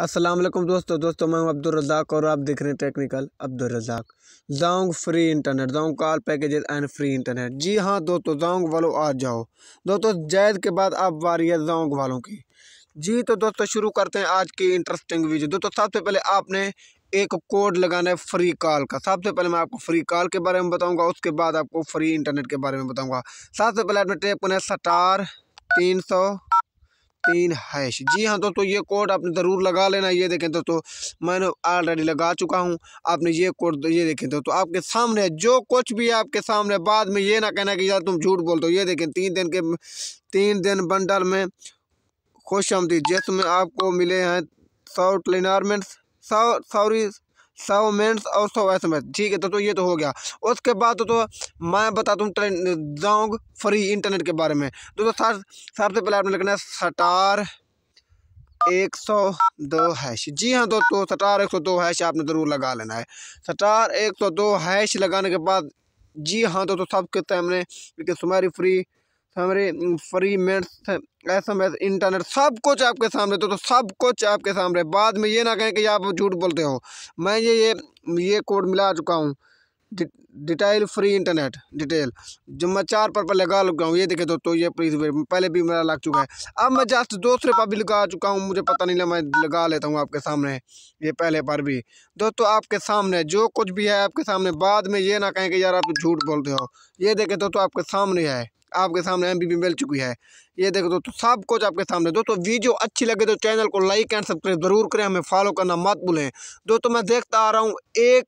असलम दोस्तों दोस्तों मैं हूं अब्दुल रज़ाक और आप देख रहे हैं technical Abdul Razzaq Zong free internet Zong call package and free internet जी हाँ दोस्तों जाऊँग वालों आ जाओ दोस्तों जैद के बाद अब वारी है जाऊँग वालों की जी तो दोस्तों शुरू करते हैं आज की इंटरेस्टिंग वीडियो दोस्तों सबसे पहले आपने एक कोड लगाना है फ्री कॉल का सबसे पहले मैं आपको फ्री कॉल के बारे में बताऊँगा उसके बाद आपको फ्री इंटरनेट के बारे में बताऊँगा सबसे पहले आपने टेप बनाया है तीन सौ तीन हैश जी हाँ दोस्तों ये कोड आपने ज़रूर लगा लेना ये देखें दोस्तों मैंने ऑलरेडी लगा चुका हूँ आपने ये कोड ये देखें दोस्तों तो आपके सामने जो कुछ भी आपके सामने बाद में ये ना कहना कि यार तुम झूठ बोल दो ये देखें तीन दिन के तीन दिन बंडल में खुश आमदी जिसमें आपको मिले हैं सौ लिनारमेंट्स सौ सॉरी सौ मिनट्स और सौ एस ठीक है दोस्तों तो ये तो हो गया उसके बाद तो, तो मैं बता दूँ ट्रेन जाऊँग फ्री इंटरनेट के बारे में दोस्तों तो सर सबसे पहले आपने लिखना है सटार एक सौ दो हैश जी हाँ दोस्तों तो सटार एक सौ दो हैश आपने ज़रूर लगा लेना है सटार एक सौ दो हैश लगाने के बाद जी हाँ दोस्तों सबके सामने लेकिन सुमारी फ्री हमारे फ्री मेट्स एस एम एस इंटरनेट सब कुछ आपके सामने तो, तो सब कुछ आपके सामने बाद में ये ना कहें कि आप झूठ बोलते हो मैं ये ये ये कोड मिला चुका हूँ डिटेल फ्री इंटरनेट डिटेल जो मैं चार पर पर लगा लुका हूँ ये देखे तो तो ये प्लीज पहले भी मेरा लग चुका है अब मैं जस्ट दूसरे पर भी लगा चुका हूँ मुझे पता नहीं लगा मैं लगा लेता हूँ आपके सामने ये पहले पर भी दोस्तों आपके सामने जो कुछ भी है आपके सामने बाद में ये ना कहें कि यार आप झूठ बोलते हो ये देखे तो, तो आपके सामने है आपके सामने एम मिल चुकी है ये देखो दोस्तों सब कुछ आपके सामने दोस्तों वीडियो अच्छी लगे तो चैनल को लाइक एंड सब्सक्राइब ज़रूर करें हमें फॉलो करना मत भूलें दोस्तों मैं देखता आ रहा हूँ एक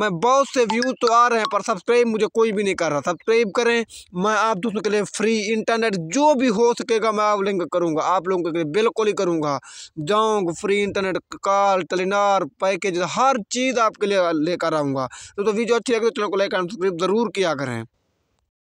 मैं बहुत से व्यू तो आ रहे हैं पर सब्सक्राइब मुझे कोई भी नहीं कर रहा सब्सक्राइब करें मैं आप दोस्तों के लिए फ्री इंटरनेट जो भी हो सकेगा मैं आप लिंक करूंगा आप लोगों के लिए बिल्कुल ही करूँगा जाऊँगा free internet call Telenor package हर चीज़ आपके लिए लेकर आऊँगा तो, तो वीडियो अच्छी लगे तो चैनल को लाइक एंड सब्सक्राइब ज़रूर किया करें